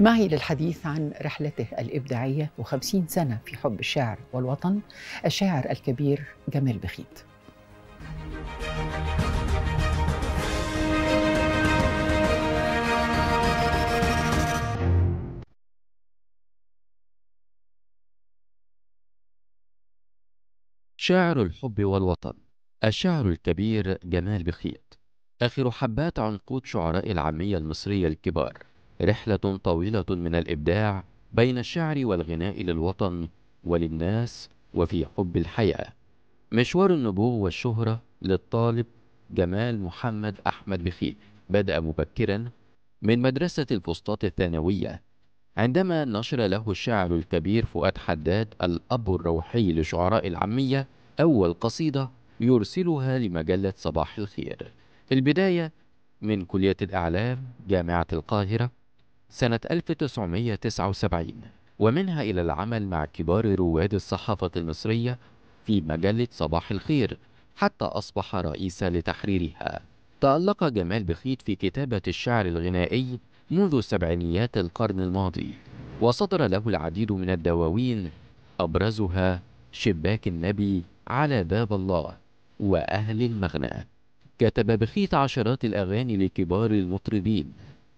معي للحديث عن رحلته الإبداعية وخمسين سنة في حب الشعر والوطن الشاعر الكبير جمال بخيت شاعر الحب والوطن الشاعر الكبير جمال بخيت آخر حبات عنقود شعراء العامية المصرية الكبار رحلة طويلة من الإبداع بين الشعر والغناء للوطن وللناس وفي حب الحياة. مشوار النبوة والشهرة للطالب جمال محمد أحمد بخيت بدأ مبكرا من مدرسة الفسطاط الثانوية عندما نشر له الشاعر الكبير فؤاد حداد الأب الروحي لشعراء العامية أول قصيدة يرسلها لمجلة صباح الخير. في البداية من كلية الإعلام جامعة القاهرة سنة 1979 ومنها إلى العمل مع كبار رواد الصحافة المصرية في مجلة صباح الخير حتى أصبح رئيسا لتحريرها تألق جمال بخيت في كتابة الشعر الغنائي منذ سبعينيات القرن الماضي وصدر له العديد من الدواوين أبرزها شباك النبي على باب الله وأهل المغنى كتب بخيت عشرات الأغاني لكبار المطربين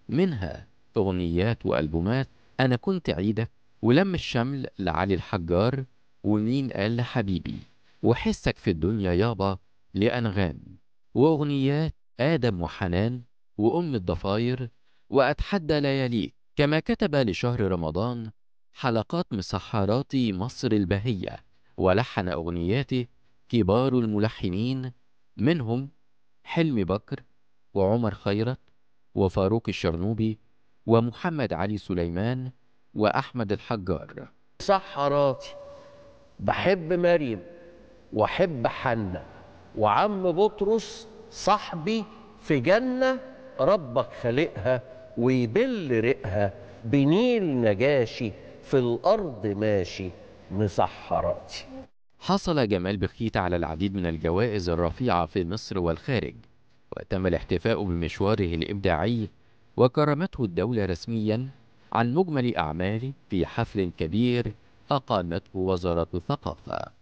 منها أغنيات وألبومات أنا كنت عيدك ولم الشمل لعلي الحجار ومين قال لحبيبي وحسك في الدنيا يابا لأنغام وأغنيات آدم وحنان وأم الضفاير وأتحدى لياليك كما كتب لشهر رمضان حلقات مسحرات مصر البهية ولحن أغنياته كبار الملحنين منهم حلمي بكر وعمر خيرت وفاروق الشرنوبي ومحمد علي سليمان وأحمد الحجار صحراتي بحب مريم وأحب حنة وعم بطرس صاحبي في جنة ربك خلقها ويبل رقها بنيل نجاشي في الأرض ماشي مسحراتي حصل جمال بخيت على العديد من الجوائز الرفيعة في مصر والخارج وتم الاحتفاء بمشواره الإبداعي وكرمته الدولة رسميا عن مجمل أعماله في حفل كبير أقامته وزارة الثقافة